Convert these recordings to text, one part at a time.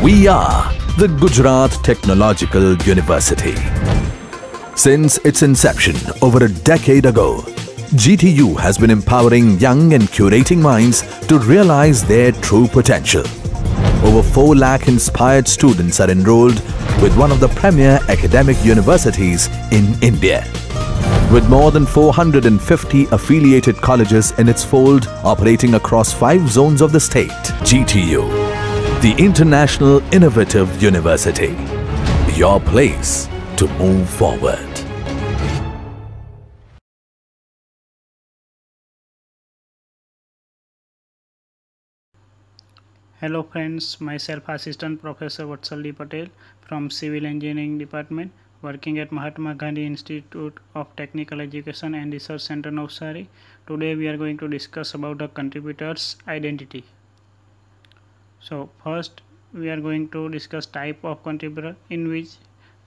We are the Gujarat Technological University. Since its inception over a decade ago, GTU has been empowering young and curating minds to realize their true potential. Over 4 lakh inspired students are enrolled with one of the premier academic universities in India. With more than 450 affiliated colleges in its fold operating across five zones of the state, GTU the International Innovative University. Your place to move forward. Hello friends, myself Assistant Professor Vatsaldi Patel from Civil Engineering Department working at Mahatma Gandhi Institute of Technical Education and Research Center Navsari. Today we are going to discuss about the contributor's identity so first we are going to discuss type of contributor in which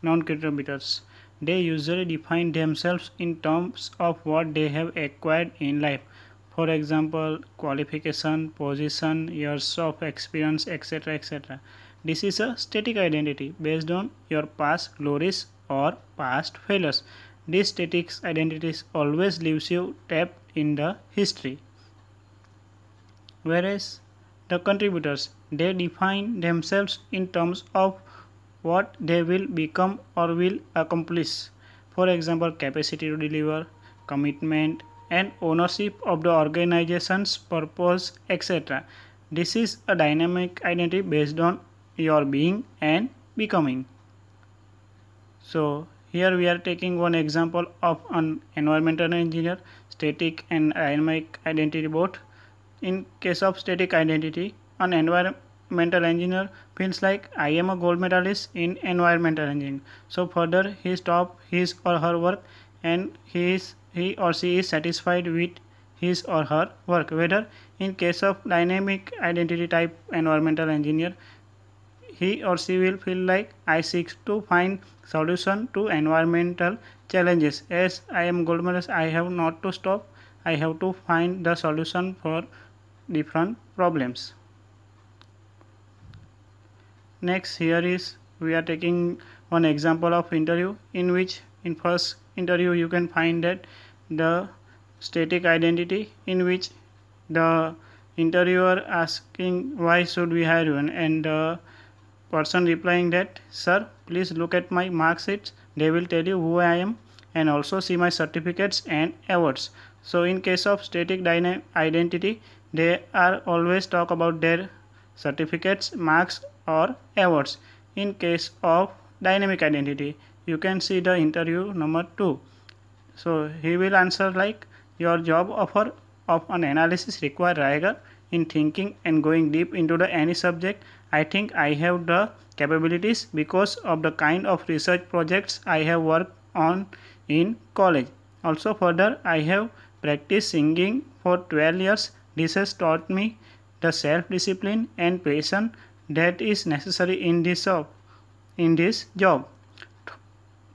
non-contributors they usually define themselves in terms of what they have acquired in life for example qualification position years of experience etc etc this is a static identity based on your past glories or past failures This static identity always leaves you trapped in the history whereas the contributors. They define themselves in terms of what they will become or will accomplish. For example, capacity to deliver, commitment, and ownership of the organization's purpose, etc. This is a dynamic identity based on your being and becoming. So, here we are taking one example of an environmental engineer, static and dynamic identity both. In case of static identity, an environmental engineer feels like I am a gold medalist in environmental engineering. So further he stop his or her work and he is he or she is satisfied with his or her work. Whether in case of dynamic identity type environmental engineer, he or she will feel like I seek to find solution to environmental challenges. As I am gold medalist, I have not to stop. I have to find the solution for different problems next here is we are taking one example of interview in which in first interview you can find that the static identity in which the interviewer asking why should we hire you and the person replying that sir please look at my mark sheets they will tell you who i am and also see my certificates and awards so in case of static identity they are always talk about their certificates marks or awards in case of dynamic identity you can see the interview number 2 so he will answer like your job offer of an analysis require rigor in thinking and going deep into the any subject i think i have the capabilities because of the kind of research projects i have worked on in college also further i have practiced singing for 12 years this has taught me the self-discipline and patience that is necessary in this job. In this job.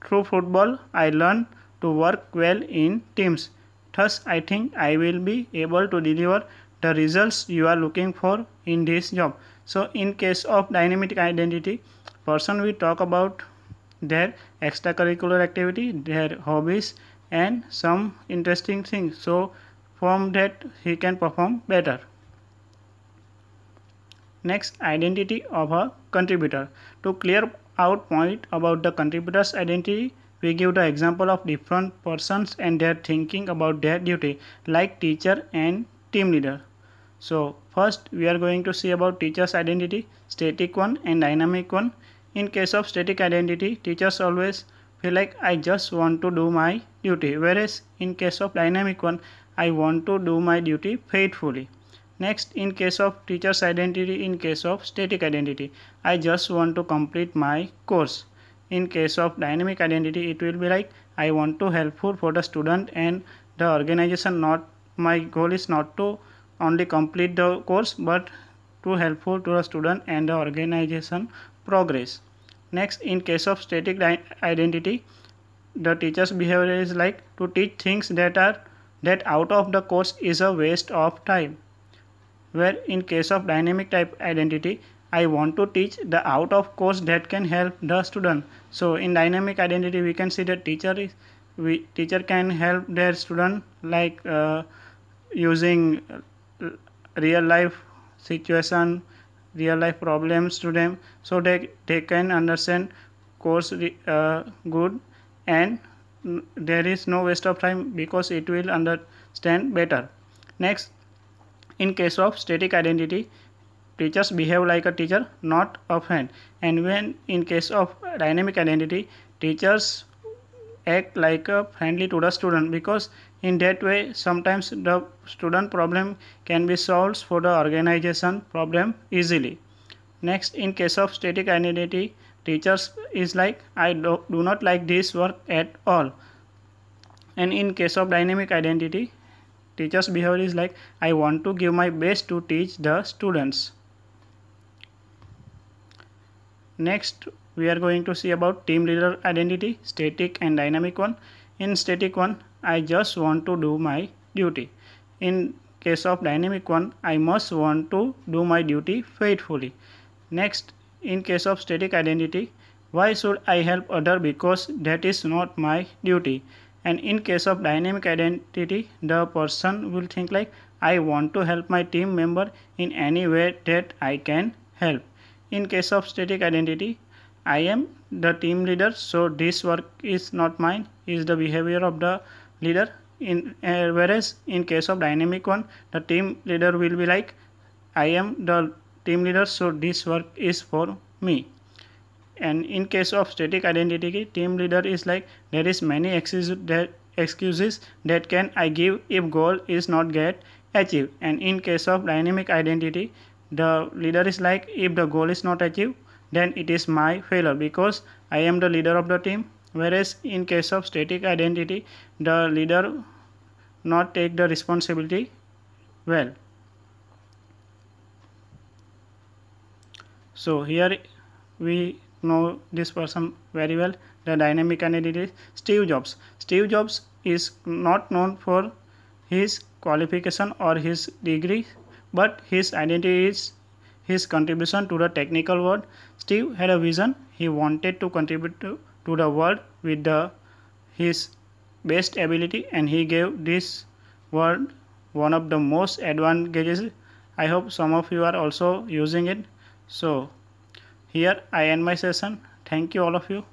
Through football, I learned to work well in teams. Thus, I think I will be able to deliver the results you are looking for in this job. So, in case of dynamic identity, person we talk about their extracurricular activity, their hobbies and some interesting things. So, from that he can perform better. Next, identity of a contributor. To clear out point about the contributor's identity, we give the example of different persons and their thinking about their duty, like teacher and team leader. So first we are going to see about teacher's identity, static one and dynamic one. In case of static identity, teachers always feel like I just want to do my duty. Whereas in case of dynamic one, I want to do my duty faithfully. Next, in case of teacher's identity, in case of static identity, I just want to complete my course. In case of dynamic identity, it will be like I want to helpful for the student and the organization. Not my goal is not to only complete the course, but to helpful to the student and the organization progress. Next, in case of static identity, the teacher's behavior is like to teach things that are that out of the course is a waste of time. Where in case of dynamic type identity, I want to teach the out of course that can help the student. So in dynamic identity, we can see that teacher is we teacher can help their student like uh, using real life situation, real life problems to them so that they can understand course uh, good and there is no waste of time because it will understand better. Next, in case of static identity, teachers behave like a teacher, not a friend. And when in case of dynamic identity, teachers act like a friendly to the student because in that way sometimes the student problem can be solved for the organization problem easily. Next, in case of static identity, teachers is like i do, do not like this work at all and in case of dynamic identity teacher's behavior is like i want to give my best to teach the students next we are going to see about team leader identity static and dynamic one in static one i just want to do my duty in case of dynamic one i must want to do my duty faithfully next in case of static identity why should I help other because that is not my duty and in case of dynamic identity the person will think like I want to help my team member in any way that I can help in case of static identity I am the team leader so this work is not mine is the behavior of the leader in uh, whereas in case of dynamic one the team leader will be like I am the team leader so this work is for me and in case of static identity team leader is like there is many excuses that excuses that can i give if goal is not get achieved and in case of dynamic identity the leader is like if the goal is not achieved then it is my failure because i am the leader of the team whereas in case of static identity the leader not take the responsibility well so here we know this person very well the dynamic analyst steve jobs steve jobs is not known for his qualification or his degree but his identity is his contribution to the technical world steve had a vision he wanted to contribute to, to the world with the his best ability and he gave this world one of the most advantages i hope some of you are also using it so here I end my session. Thank you all of you.